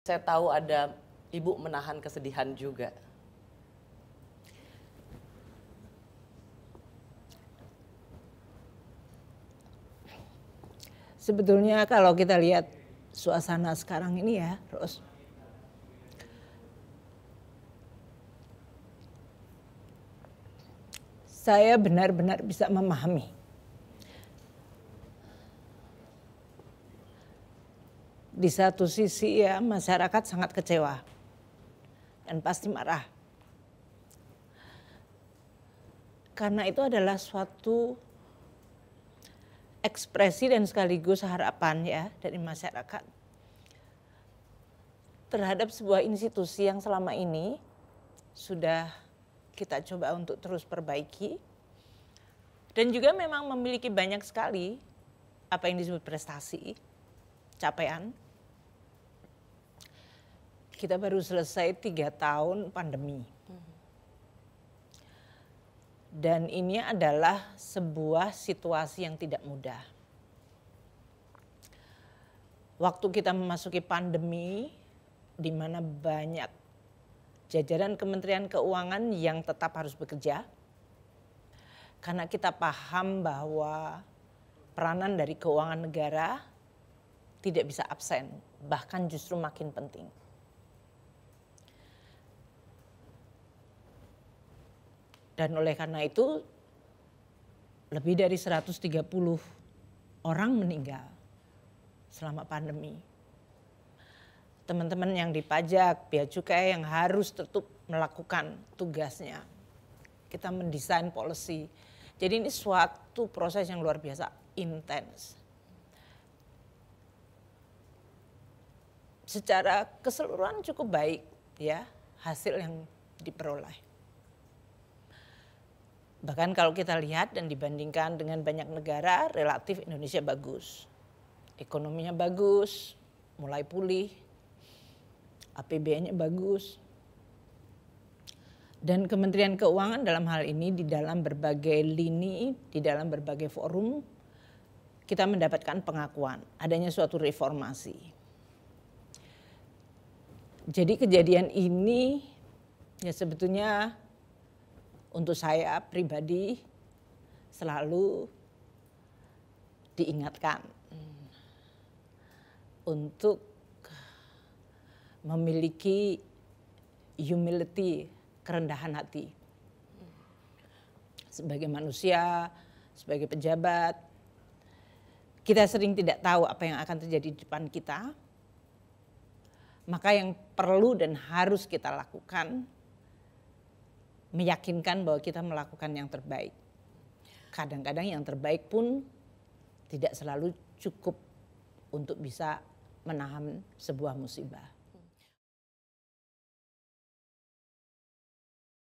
saya tahu ada ibu menahan kesedihan juga. Sebetulnya kalau kita lihat suasana sekarang ini ya, Ros. Saya benar-benar bisa memahami di satu sisi ya masyarakat sangat kecewa dan pasti marah. Karena itu adalah suatu ekspresi dan sekaligus harapan ya dari masyarakat terhadap sebuah institusi yang selama ini sudah kita coba untuk terus perbaiki dan juga memang memiliki banyak sekali apa yang disebut prestasi, capaian, kita baru selesai tiga tahun pandemi. Dan ini adalah sebuah situasi yang tidak mudah. Waktu kita memasuki pandemi, di mana banyak jajaran Kementerian Keuangan yang tetap harus bekerja, karena kita paham bahwa peranan dari keuangan negara tidak bisa absen, bahkan justru makin penting. Dan oleh karena itu lebih dari 130 orang meninggal selama pandemi. Teman-teman yang dipajak, bea cukai yang harus tetap melakukan tugasnya. Kita mendesain policy. Jadi ini suatu proses yang luar biasa intens. Secara keseluruhan cukup baik ya hasil yang diperoleh. Bahkan kalau kita lihat dan dibandingkan dengan banyak negara, relatif Indonesia bagus. Ekonominya bagus, mulai pulih, APBN-nya bagus. Dan Kementerian Keuangan dalam hal ini di dalam berbagai lini, di dalam berbagai forum, kita mendapatkan pengakuan adanya suatu reformasi. Jadi kejadian ini ya sebetulnya untuk saya pribadi selalu diingatkan untuk memiliki humility, kerendahan hati. Sebagai manusia, sebagai pejabat, kita sering tidak tahu apa yang akan terjadi di depan kita. Maka yang perlu dan harus kita lakukan meyakinkan bahwa kita melakukan yang terbaik. Kadang-kadang yang terbaik pun tidak selalu cukup untuk bisa menahan sebuah musibah.